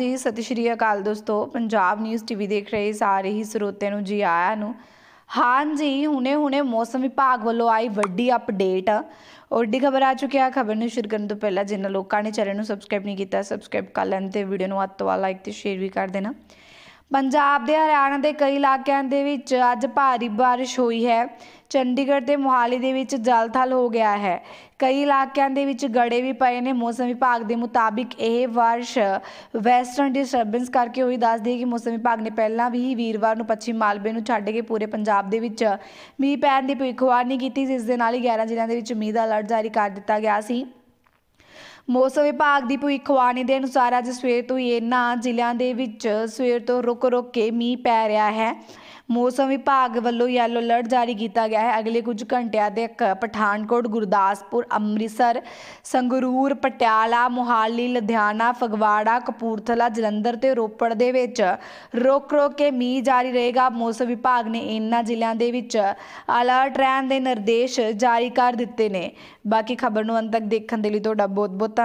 ਹਾਂਜੀ ਸਤਿ ਸ਼੍ਰੀ ਅਕਾਲ ਦੋਸਤੋ ਪੰਜਾਬ ਨਿਊਜ਼ ਟੀਵੀ ਦੇਖ ਰਹੇ ਸਾਰੇ ਹੀ ਸਰੋਤਿਆਂ ਨੂੰ ਜੀ ਆਇਆਂ ਨੂੰ ਹਾਂਜੀ ਹੁਣੇ-ਹੁਣੇ ਮੌਸਮ ਵਿਭਾਗ ਵੱਲੋਂ ਆਈ ਵੱਡੀ ਅਪਡੇਟ ਓਡੀ ਖਬਰ ਆ ਚੁੱਕੀ ਆ ਖਬਰ ਨੂੰ ਸ਼ੁਰੂ ਕਰਨ ਤੋਂ ਪਹਿਲਾਂ ਜਿਨ੍ਹਾਂ ਲੋਕਾਂ ਨੇ ਚੈਨਲ ਨੂੰ ਸਬਸਕ੍ਰਾਈਬ ਨਹੀਂ ਕੀਤਾ ਸਬਸਕ੍ਰਾਈਬ ਕਰ ਲੈਣ ਤੇ ਵੀਡੀਓ ਨੂੰ ਵੱਧ ਤੋਂ ਵੱਧ ਲਾਈਕ ਤੇ ਸ਼ੇਅਰ ਵੀ ਕਰ ਦੇਣਾ ਪੰਜਾਬ ਦੇ ਹਰਿਆਣਾ ਦੇ ਕਈ ਇਲਾਕਿਆਂ ਦੇ ਵਿੱਚ ਅੱਜ ਭਾਰੀ ਬਾਰਿਸ਼ ਹੋਈ ਹੈ ਚੰਡੀਗੜ੍ਹ ਤੇ ਮੁਹਾਲੀ ਦੇ ਵਿੱਚ ਜਲ ਥਲ ਹੋ ਗਿਆ ਹੈ ਕਈ ਇਲਾਕਿਆਂ ਦੇ ਵਿੱਚ ਗੜੇ ਵੀ ਪਏ ਨੇ ਮੌਸਮ ਵਿਭਾਗ ਦੇ ਮੁਤਾਬਿਕ ਇਹ ਵਰਸ਼ ਵੈਸਟਰਨ ਡਿਸਟਰਬੈਂਸ ਕਰਕੇ ਹੋਈ ਦੱਸਦੀ ਹੈ ਕਿ ਮੌਸਮ ਵਿਭਾਗ ਨੇ ਪਹਿਲਾਂ ਵੀ ਵੀਰਵਾਰ ਨੂੰ ਪੱਛਮੀ ਮਾਲਵੇ ਨੂੰ ਛੱਡ ਕੇ ਪੂਰੇ ਪੰਜਾਬ ਦੇ ਵਿੱਚ ਮੀਂਹ ਪੈਣ ਦੀ ਭਵਿੱਖਬਾਣੀ ਕੀਤੀ ਸੀ ਜਿਸ ਦੇ ਨਾਲ ਹੀ 11 ਜ਼ਿਲ੍ਹਿਆਂ ਦੇ ਵਿੱਚ ਮੀਂਹ ਦਾ ਅਲਰਟ ਜਾਰੀ ਕਰ ਦਿੱਤਾ ਗਿਆ ਸੀ ਮੌਸਮ ਵਿਭਾਗ ਦੀ ਭਵਿੱਖਬਾਣੀ ਦੇ ਅਨੁਸਾਰ ਅੱਜ ਸਵੇਰ ਤੋਂ ਇਹਨਾਂ ਜ਼ਿਲ੍ਹਿਆਂ ਦੇ ਵਿੱਚ ਸਵੇਰ ਤੋਂ ਰੁਕ ਰੁਕ ਕੇ ਮੀਂਹ ਪੈ ਰਿਹਾ ਹੈ ਮੌਸਮ ਵਿਭਾਗ ਵੱਲੋਂ ਯੈਲੋ ਅਲਰਟ ਜਾਰੀ ਕੀਤਾ ਗਿਆ ਹੈ ਅਗਲੇ ਕੁਝ ਘੰਟਿਆਂ ਦੇ ਪਠਾਨਕੋਟ ਗੁਰਦਾਸਪੁਰ ਅੰਮ੍ਰਿਤਸਰ ਸੰਗਰੂਰ ਪਟਿਆਲਾ ਮੁਹਾਲੀ ਲੁਧਿਆਣਾ ਫਗਵਾੜਾ ਕਪੂਰਥਲਾ ਜਲੰਧਰ ਤੇ ਰੋਪੜ ਦੇ ਵਿੱਚ ਰੋਕ-ਰੋਕ ਕੇ ਮੀਂਹ ਜਾਰੀ ਰਹੇਗਾ ਮੌਸਮ ਵਿਭਾਗ ਨੇ ਇਨ੍ਹਾਂ ਜ਼ਿਲ੍ਹਿਆਂ ਦੇ ਵਿੱਚ ਅਲਰਟ ਰਹਿਣ ਦੇ ਨਿਰਦੇਸ਼ ਜਾਰੀ ਕਰ ਦਿੱਤੇ ਨੇ ਬਾਕੀ ਖਬਰ ਨੂੰ ਅੰਤ ਤੱਕ ਦੇਖਣ ਦੇ ਲਈ ਤੁਹਾਡਾ ਬਹੁਤ-ਬਹੁਤ